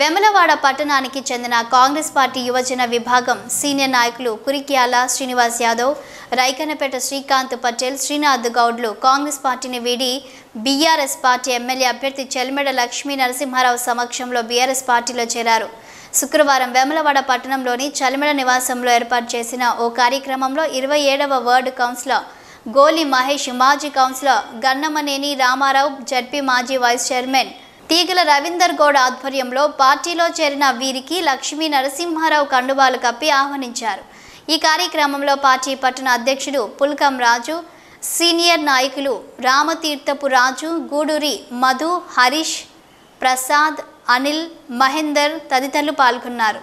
వెమలవాడ పట్టణానికి చెందిన కాంగ్రెస్ పార్టీ యువజన విభాగం సీనియర్ నాయకులు కురికియాల శ్రీనివాస్ యాదవ్ రైకనపేట శ్రీకాంత్ పటేల్ శ్రీనాథ్ గౌడ్లు కాంగ్రెస్ పార్టీని వీడి బీఆర్ఎస్ పార్టీ ఎమ్మెల్యే అభ్యర్థి చెల్మెడ లక్ష్మీ నరసింహారావు సమక్షంలో బీఆర్ఎస్ పార్టీలో చేరారు శుక్రవారం వెమలవాడ పట్టణంలోని చలిమెడ నివాసంలో ఏర్పాటు చేసిన ఓ కార్యక్రమంలో ఇరవై ఏడవ వార్డు కౌన్సిలర్ గోలి మహేష్ మాజీ కౌన్సిలర్ గన్నమనేని రామారావు జడ్పీ మాజీ వైస్ చైర్మన్ తీగల రవీందర్ గౌడ్ ఆధ్వర్యంలో పార్టీలో చేరిన వీరికి లక్ష్మీ నరసింహారావు కండువాలు కప్పి ఆహ్వానించారు ఈ కార్యక్రమంలో పార్టీ పట్టణ అధ్యక్షుడు పుల్కం రాజు సీనియర్ నాయకులు రామతీర్థపు రాజు గూడూరి మధు హరీష్ ప్రసాద్ అనిల్ మహేందర్ తదితరులు పాల్గొన్నారు